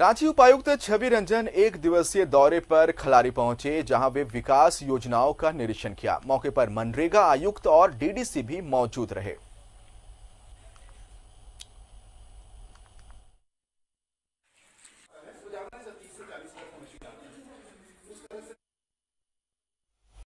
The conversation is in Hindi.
रांची उपायुक्त छवि रंजन एक दिवसीय दौरे पर खलारी पहुंचे जहां वे विकास योजनाओं का निरीक्षण किया मौके पर मनरेगा आयुक्त और डीडीसी भी मौजूद रहे